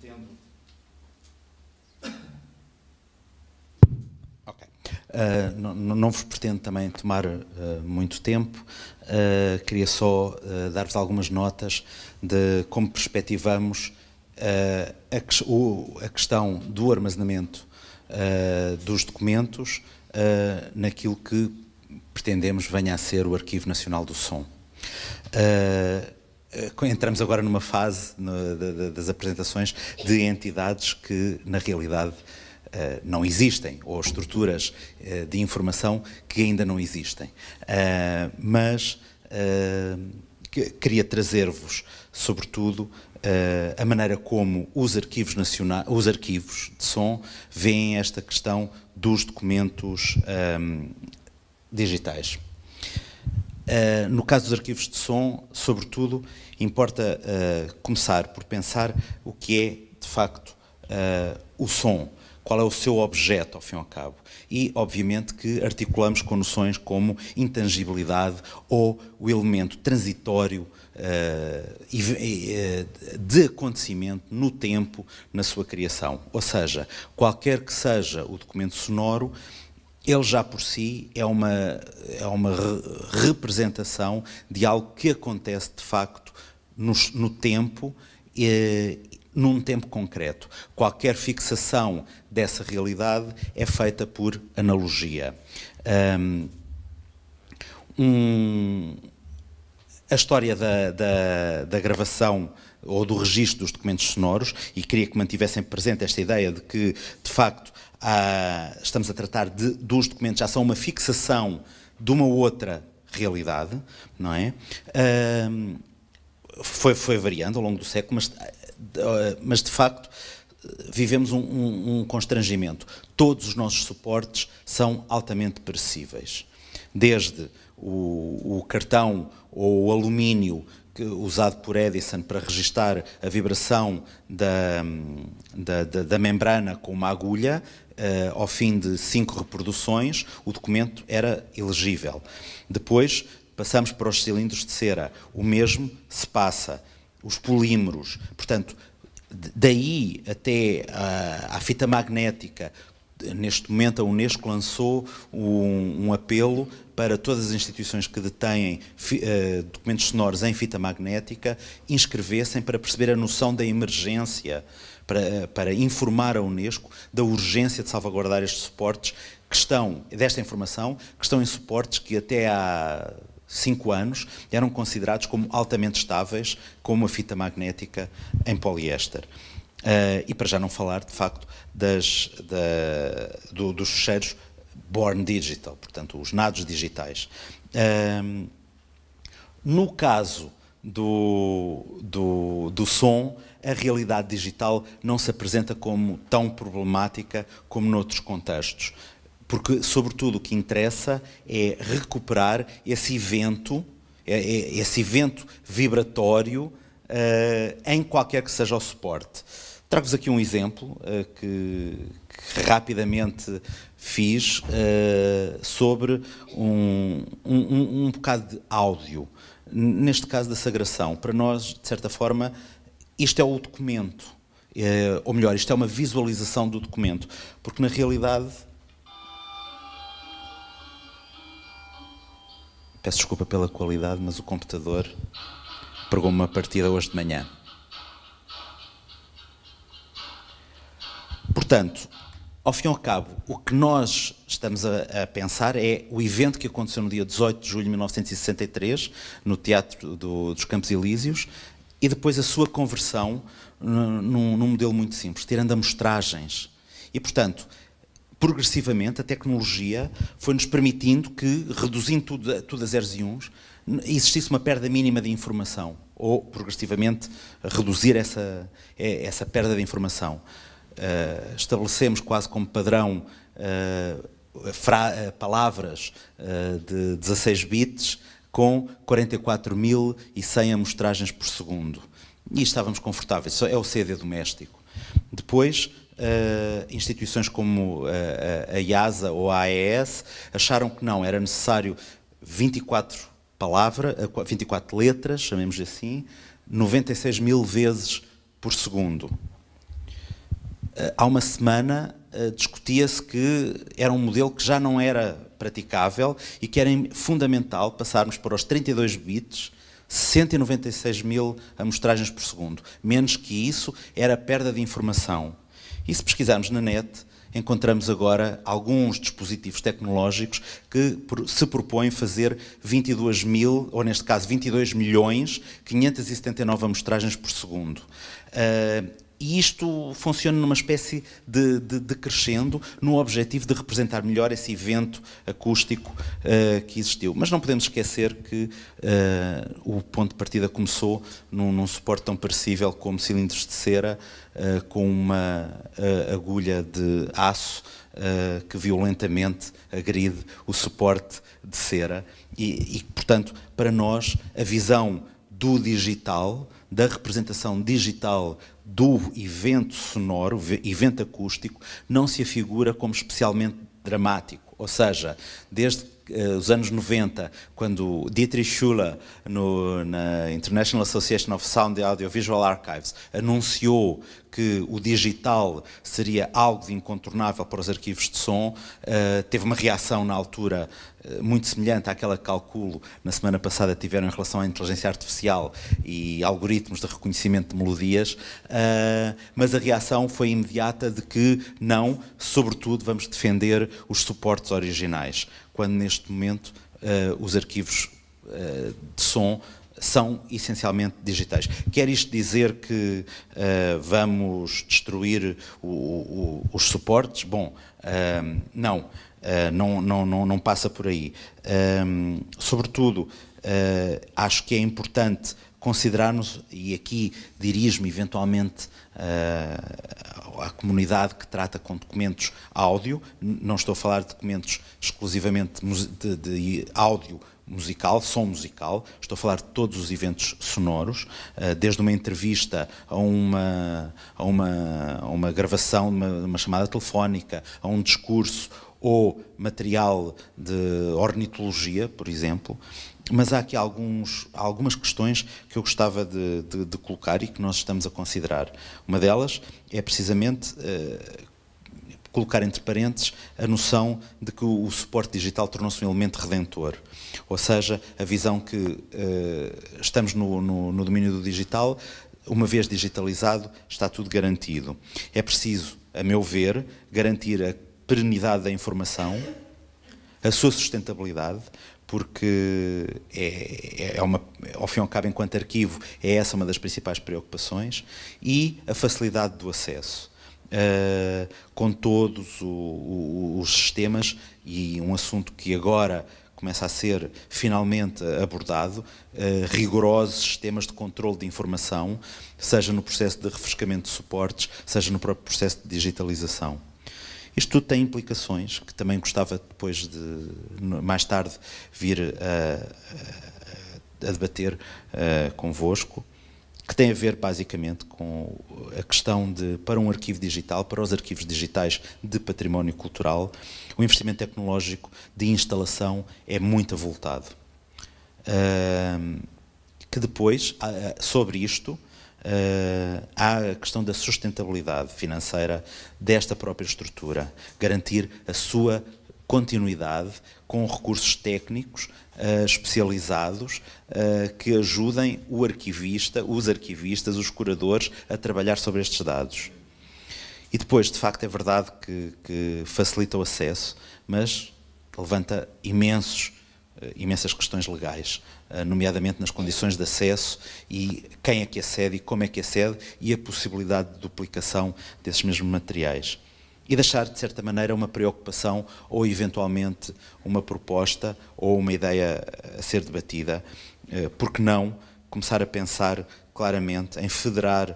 tendo. Ok. Uh, não, não, vos pretendo também tomar uh, muito tempo, uh, queria só dar-vos algumas notas de como perspectivamos a, o, a, questão do armazenamento dos documentos naquilo que pretendemos venha a ser o Arquivo Nacional do Som. Uh, eh, entramos agora numa fase no, de, de, das apresentações de entidades que, na realidade, eh, não existem, ou estruturas eh, de informação que ainda não existem. mas queria trazer-vos, sobretudo, a maneira como os arquivos, nacional, os arquivos de som veem esta questão dos documentos digitais. Eh, no caso dos arquivos de som, sobretudo, importa uh, começar por pensar o que é, de facto, uh, o som, qual é o seu objeto, ao fim e ao cabo. E, obviamente, que articulamos com noções como intangibilidade ou o elemento transitório de acontecimento no tempo, na sua criação. Ou seja, qualquer que seja o documento sonoro, ele já por si é uma, é uma re representação de algo que acontece de facto no, no tempo, e eh, num tempo concreto. Qualquer fixação dessa realidade é feita por analogia. Um, a história da, da, da gravação ou do registro dos documentos sonoros, e queria que mantivessem presente esta ideia de que, de facto, há, estamos a tratar de, dos documentos, já são uma fixação de uma outra realidade, não é? Uh, foi, foi variando ao longo do século, mas, ah, mas de facto vivemos um, um, um constrangimento. Todos os nossos suportes são altamente perecíveis desde o, o cartão ou o alumínio que, usado por Edison para registar a vibração da, da, da, da membrana com uma agulha, uh, ao fim de cinco reproduções, o documento era elegível. Depois passamos para os cilindros de cera. O mesmo se passa. Os polímeros, portanto, daí até à, à fita magnética, neste momento a Unesco lançou um, um, apelo para todas as instituições que detêm fi, uh, documentos sonoros em fita magnética inscrevessem para perceber a noção da emergência, para, eh, para informar a Unesco da urgência de salvaguardar estes suportes que estão, desta informação, que estão em suportes que até há cinco anos eram considerados como altamente estáveis, como a fita magnética em poliéster. Uh, e para já não falar, de facto, das, da, do, dos fecheiros born digital, portanto, os nados digitais. Um, ehm, no caso do, do, do som, a realidade digital não se apresenta como tão problemática como noutros contextos, porque, sobretudo, o que interessa é recuperar esse evento, é, é, esse evento vibratório uh, em qualquer que seja o suporte. Trago-vos aqui um exemplo uh, que, que, rapidamente fiz uh, sobre um, um, um bocado de áudio, neste caso da sagração. Para nós, de certa forma, isto é o documento, uh, ou melhor, isto é uma visualização do documento, porque na realidade. Peço desculpa pela qualidade, mas o computador pregou uma partida hoje de manhã. Portanto, ao fim e ao cabo, o que nós estamos a, a, pensar é o evento que aconteceu no dia 18 de julho de 1963, no Teatro do, dos Campos Elíseos, e depois a sua conversão num, num modelo muito simples, tirando amostragens. E, portanto, progressivamente, a tecnologia foi-nos permitindo que, reduzindo tudo, tudo a zeros e uns, existisse uma perda mínima de informação, ou progressivamente reduzir essa, é, essa perda de informação. Uh, estabelecemos quase como padrão uh, palavras uh, de 16 bits com 44.100 amostragens por segundo. E estávamos confortáveis, Isso é o CD doméstico. Depois, Uh, instituições como a, a IASA ou a AES acharam que não, era necessário 24 palavra, 24 letras, chamemos assim, 96 mil vezes por segundo. Eh, há uma semana eh, discutia-se que era um modelo que já não era praticável e que era fundamental passarmos para os 32 bits, 196 mil amostragens por segundo. Menos que isso era perda de informação. E se pesquisarmos na net, encontramos agora alguns dispositivos tecnológicos que se propõem fazer 22 mil, ou neste caso 22 milhões, 579 amostragens por segundo. Ah, e isto funciona numa espécie de, de, de, crescendo, no objetivo de representar melhor esse evento acústico uh, que existiu. Mas não podemos esquecer que uh, o ponto de partida começou num, num, suporte tão parecível como cilindros de cera, uh, com uma agulha de aço que violentamente agride o suporte de cera. E, e portanto, para nós, a visão do digital, da representação digital do evento sonoro, evento acústico, não se afigura como especialmente dramático. Ou seja, desde eh, os anos 90, quando Dietrich Schuller, no, na International Association of Sound and Audiovisual Archives, anunciou que o digital seria algo incontornável para os arquivos de som, uh, teve uma reação na altura eh, muito semelhante àquela que calculo na semana passada tiveram em relação à inteligência artificial e algoritmos de reconhecimento de melodias, uh, mas a reação foi imediata de que não, sobretudo vamos defender os suportes originais quando neste momento uh, os arquivos uh, de som são essencialmente digitais. Quer isto dizer que uh, vamos destruir o, o, os suportes? Bom, uh, não, uh, não, não, não, não, passa por aí. sobretudo, acho que é importante considerarmos, e aqui dirijo-me eventualmente uh, à comunidade que trata com documentos áudio, não estou a falar de documentos exclusivamente de, de áudio musical, som musical, estou a falar de todos os eventos sonoros, eh, desde uma entrevista a uma, a uma, a uma gravação, uma, uma chamada telefónica, a um discurso ou material de ornitologia, por exemplo. Mas há aqui alguns, algumas questões que eu gostava de, de, de, colocar e que nós estamos a considerar. Uma delas é precisamente uh, colocar entre parênteses a noção de que o, o suporte digital tornou-se um elemento redentor. Ou seja, a visão que uh, estamos no, no, no domínio do digital, uma vez digitalizado, está tudo garantido. É preciso, a meu ver, garantir a perenidade da informação, a sua sustentabilidade, porque é, é uma, ao fim e ao cabo, enquanto arquivo, é essa uma das principais preocupações, e a facilidade do acesso. Uh, com todos o, o, os sistemas e um assunto que agora começa a ser finalmente abordado, uh, rigorosos sistemas de controle de informação, seja no processo de refrescamento de suportes, seja no próprio processo de digitalização. Isto tudo tem implicações que também gostava depois de, mais tarde, vir a, a, a debater uh, convosco, que tem a ver basicamente com a questão de, para um arquivo digital, para os arquivos digitais de património cultural, o investimento tecnológico de instalação é muito avultado. Uh, que depois, sobre isto, uh, há a questão da sustentabilidade financeira desta própria estrutura, garantir a sua continuidade com recursos técnicos uh, especializados uh, que ajudem o arquivista, os arquivistas, os curadores a trabalhar sobre estes dados. E depois, de facto, é verdade que, que facilita o acesso, mas levanta imensos eh, imensas questões legais, eh, nomeadamente nas condições de acesso e quem é que acede e como é que acede e a possibilidade de duplicação desses mesmos materiais. E deixar, de certa maneira, uma preocupação ou, eventualmente, uma proposta ou uma ideia a ser debatida. Eh, Porque não começar a pensar claramente em federar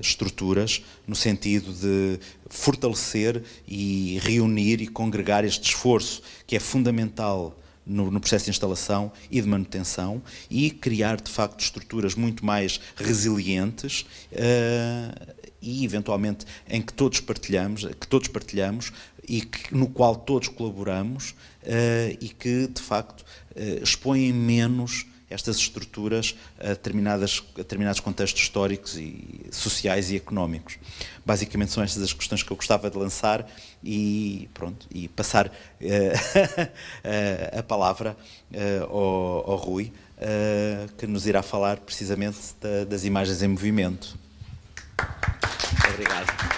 estruturas no sentido de fortalecer e reunir e congregar este esforço que é fundamental no, no, processo de instalação e de manutenção e criar, de facto, estruturas muito mais resilientes uh, e, eventualmente, em que todos partilhamos, que todos partilhamos e que, no qual todos colaboramos uh, e que, de facto, uh, expõem menos estas estruturas a, determinadas, a determinados contextos históricos e, sociais e económicos. Basicamente são estas as questões que eu gostava de lançar e pronto e passar uh, a palavra uh, ao, ao, Rui uh, que nos irá falar precisamente da, das imagens em movimento. Obrigado.